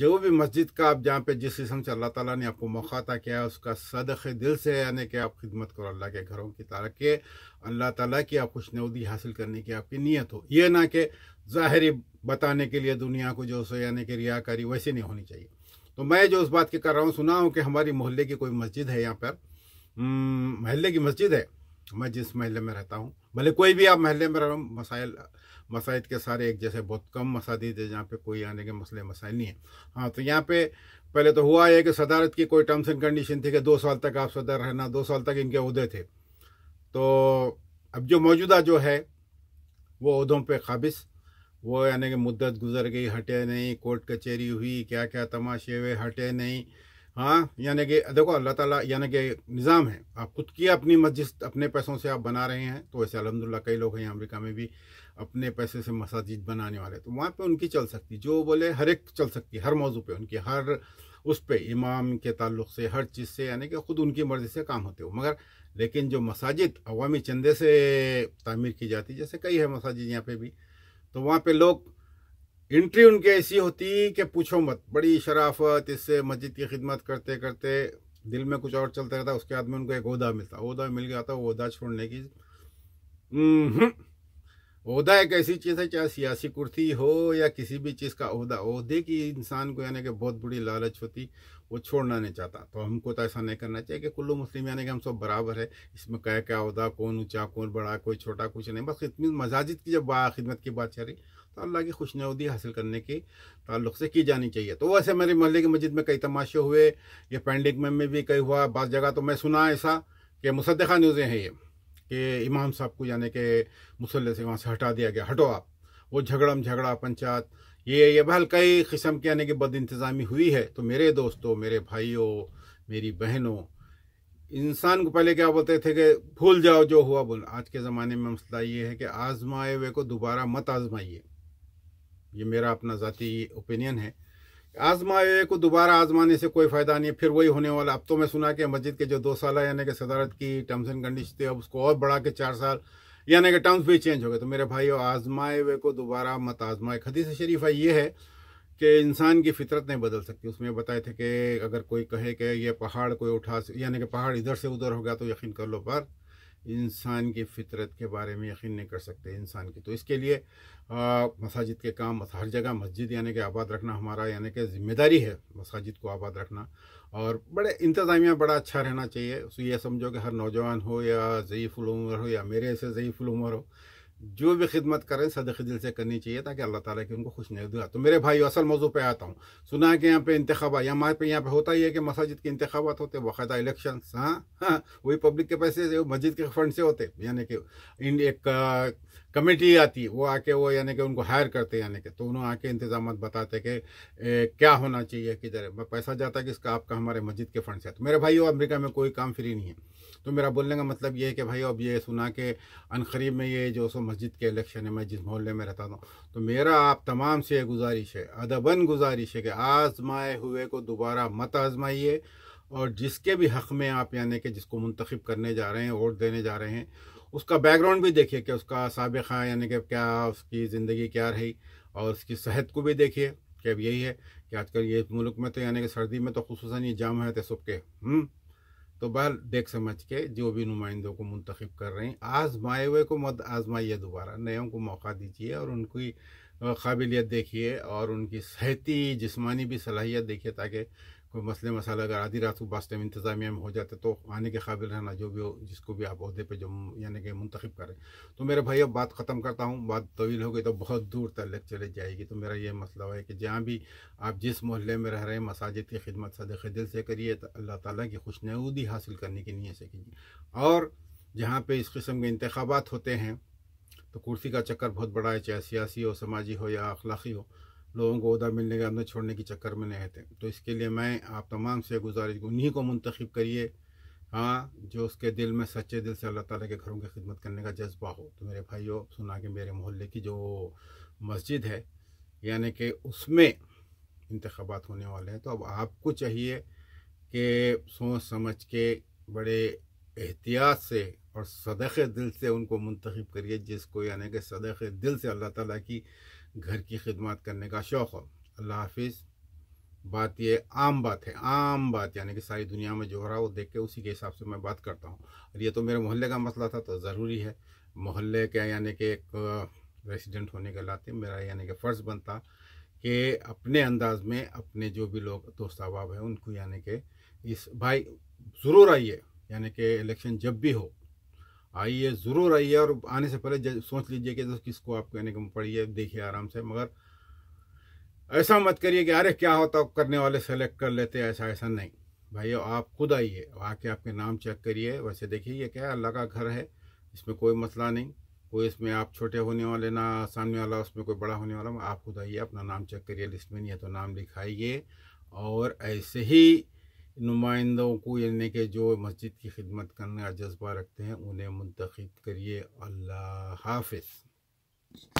जो भी मस्जिद का आप जहाँ पे जिस किस्म से अल्लाह ताला ने आपको मौका था किया है उसका सदक़ दिल से यानी कि आप खिदमत करो अल्लाह के घरों की तरह के अल्लाह ताला की आप कुछ नौदी हासिल करने की आपकी नीयत हो ये ना कि ज़ाहरी बताने के लिए दुनिया को जो सो यानी कि रियाकारी वैसी नहीं होनी चाहिए तो मैं जो उस बात की कर रहा हूँ सुना हूँ कि हमारी मोहल्ले की कोई मस्जिद है यहाँ पर महल्ले हम्म, की मस्जिद है तो मैं जिस महल में रहता हूँ भले कोई भी आप महल में रहो मसाइल मसाइल के सारे एक जैसे बहुत कम मसाजिद है जहाँ पे कोई आने के मसले मसाइल नहीं है हाँ तो यहाँ पे पहले तो हुआ है कि सदारत की कोई टर्म्स एंड कंडीशन थी कि दो साल तक आप सदर रहना दो साल तक इनके उहदे थे तो अब जो मौजूदा जो है वो उहदों पर काबिज वो यानी कि मुद्दत गुजर गई हटे नहीं कोर्ट कचहरी हुई क्या क्या तमाशे हुए हटे नहीं हाँ यानी कि देखो अल्लाह ताला यानी कि निज़ाम है आप खुद की अपनी मस्जिद अपने पैसों से आप बना रहे हैं तो वैसे अलहमदिल्ला कई लोग हैं अमेरिका में भी अपने पैसे से मसाजिद बनाने वाले तो वहाँ पे उनकी चल सकती जो बोले हर एक चल सकती हर मौजू पे उनकी हर उस पर इमाम के ताल्लुक से हर चीज़ से यानी कि ख़ुद उनकी मर्ज़ी से काम होते हो मगर लेकिन जो मसाजिद अवामी चंदे से तमीर की जाती जैसे कई है मसाजिद यहाँ पर भी तो वहाँ पर लोग एंट्री उनके ऐसी होती कि पूछो मत बड़ी शराफत इससे मस्जिद की खिदमत करते करते दिल में कुछ और चलता रहता उसके बाद में उनको एक अहदा मिलता अहदा मिल गया था तो वो छोड़ने की अहदा एक ऐसी चीज़ है चाहे सियासी कुर्सी हो या किसी भी चीज़ का अहदा अहदे की इंसान को यानी कि बहुत बड़ी लालच होती वो छोड़ना नहीं चाहता तो हमको तो ऐसा नहीं करना चाहिए कि कुल्लू मुस्लिम यानी कि हम सब बराबर है इसमें क्या क्या अहदा कौन ऊँचा कौन बड़ा कोई छोटा कुछ नहीं बस इतनी मसाजिद की जब खिदमत की बात चल रही तो अल्लाह की खुशनूदी हासिल करने के ताल्लुक से की जानी चाहिए तो वैसे मेरे मोहल्ले की मस्जिद में कई तमाशे हुए या पेंडिंग में, में भी कई हुआ बाद जगह तो मैं सुना ऐसा कि मुसदा न्यूज़ें हैं ये कि इमाम साहब को यानी कि मुसल्ले से वहाँ से हटा दिया गया हटो आप वो झगड़म झगड़ा पंचायत ये ये बहल कई किस्म के यानी कि बद इंतज़ामी हुई है तो मेरे दोस्तों मेरे भाइयों मेरी बहनों इंसान को पहले क्या बोलते थे कि भूल जाओ जो हुआ बोल आज के ज़माने में मसला ये है कि आजमाए हुए को दोबारा मत आजमाइए ये मेरा अपना जाति ओपिनियन है आजमाए को दोबारा आजमाने से कोई फ़ायदा नहीं है फिर वही होने वाला अब तो मैं सुना कि मस्जिद के जो दो साल यानी कि सदारत की टर्म्स एंड कंडीशन थे अब उसको और बढ़ा के चार साल यानी कि टर्म्स भी चेंज हो गए तो मेरे भाई आजमाए हुए को दोबारा मत आजमाए खदीस शरीफा ये है कि इंसान की फितरत नहीं बदल सकती उसमें बताए थे कि अगर कोई कहे कि ये पहाड़ कोई उठा यानी कि पहाड़ इधर से उधर हो गया तो यकीन कर लो पर इंसान की फितरत के बारे में यकीन नहीं कर सकते इंसान की तो इसके लिए मसाजिद के काम हर जगह मस्जिद यानी कि आबाद रखना हमारा यानी कि ज़िम्मेदारी है मसाजिद को आबाद रखना और बड़े इंतज़ामिया बड़ा अच्छा रहना चाहिए ये समझो कि हर नौजवान हो या ज़यीफ़ुलमर हो या मेरे से ज़यीफ़ुलमर हो जो भी खिदमत करें सदक दिल से करनी चाहिए ताकि अल्लाह ताला की उनको खुश नहीं तो मेरे भाई असल मौजू पे आता हूँ सुना है कि यहाँ पे इंतबा हमारे पे यहाँ पे होता ही है कि मसाजिद के इंतबात होते बाकायदा इलेक्शन हाँ हाँ वही पब्लिक के पैसे से मस्जिद के फंड से होते यानी कि एक कमेटी आती है वो आके वो यानी कि उनको हायर करते यानी कि तो उन्होंने आके इंतजाम बताते कि क्या होना चाहिए किधर पैसा जाता है कि इसका आपका हमारे मस्जिद के फंड से तो मेरे भाई अमेरिका में कोई काम फ्री नहीं है तो मेरा बोलने का मतलब ये है कि भाई अब ये सुना के अनखरीब में ये जो सो मस्जिद के इलेक्शन है मैं जिस मोहल्ले में रहता हूँ तो मेरा आप तमाम से गुजारिश है अदबन गुजारिश है कि आजमाए हुए को दोबारा मत आजमाइए और जिसके भी हक़ में आप यानी कि जिसको मुंतखब करने जा रहे हैं वोट देने जा रहे हैं उसका बैकग्राउंड भी देखिए कि उसका सबक़ा यानी कि क्या उसकी ज़िंदगी क्या रही और उसकी सेहत को भी देखिए कि अब यही है कि आजकल ये मुल्क में तो यानी कि सर्दी में तो खसूस ये जाम है थे सबके हम्म? तो बहर देख समझ के जो भी नुमाइंदों को मुंतखब कर रहे हैं आजमाए हुए को मत आजमाइए दोबारा नयों को मौका दीजिए और उनकी काबिलियत देखिए और उनकी सेहती जिसमानी भी सलाहियत देखिए ताकि कोई मसले मसाला अगर आधी रात को बस टाइम इंतज़ामिया में हो जाता तो आने के काबिल रहना जो भी हो जिसको भी आप अहदे पर जो यानी कि मुंतखब करें तो मेरे भाई अब बात ख़त्म करता हूँ बात तवील हो गई तो बहुत दूर तक चले जाएगी तो मेरा ये मसला है कि जहाँ भी आप जिस मोहल्ले में रह रहे हैं मसाजिद की खिदमत सदक़ दिल से करिए तो अल्लाह ताली की खुशनऊदी हासिल करने की नीयत से कीजिए और जहाँ पर इस किस्म के इंतबात होते हैं तो कुर्सी का चक्कर बहुत बड़ा है चाहे सियासी हो समाजी हो या अखलाक़ी हो लोगों को उदा मिलने के अंदर छोड़ने के चक्कर में नहीं रहते तो इसके लिए मैं आप तमाम से गुजारिश उन्हीं को मंतखब करिए हाँ जो उसके दिल में सच्चे दिल से अल्लाह ताला के घरों की खिदमत करने का जज्बा हो तो मेरे भाइयों सुना कि मेरे मोहल्ले की जो मस्जिद है यानी कि उसमें इंतबात होने वाले हैं तो अब आपको चाहिए कि सोच समझ के बड़े एहतियात से और सदक़ दिल से उनको मंतखब करिए जिसको यानी कि सदक़ दिल से अल्लाह ताली की घर की खिदमत करने का शौक़ हो अल्लाह हाफिज़ बात ये आम बात है आम बात यानी कि सारी दुनिया में जो हो रहा है वो देख के उसी के हिसाब से मैं बात करता हूँ और ये तो मेरे मोहल्ले का मसला था तो ज़रूरी है मोहल्ले के यानी कि एक रेसिडेंट होने के नाते मेरा यानी कि फ़र्ज़ बनता कि अपने अंदाज में अपने जो भी लोग दोस्त अहबाब हैं उनको यानी कि इस भाई ज़रूर आइए यानी कि इलेक्शन जब भी हो आइए ज़रूर आइए और आने से पहले सोच लीजिए कि किसको आप कहने को पड़िए देखिए आराम से मगर ऐसा मत करिए कि अरे क्या होता करने वाले सेलेक्ट कर लेते ऐसा ऐसा नहीं भाई आप खुद आइए आके आपके नाम चेक करिए वैसे देखिए ये क्या अल्लाह का घर है इसमें कोई मसला नहीं कोई इसमें आप छोटे होने वाले ना सामने वाला उसमें कोई बड़ा होने वाला आप खुद आइए अपना नाम चेक करिए लिस्ट में नहीं है तो नाम लिखाइए और ऐसे ही नुमाइंदों को यानी कि जो मस्जिद की खिदमत करने का जज्बा रखते हैं उन्हें मुंतखब करिए अल्लाह हाफिज़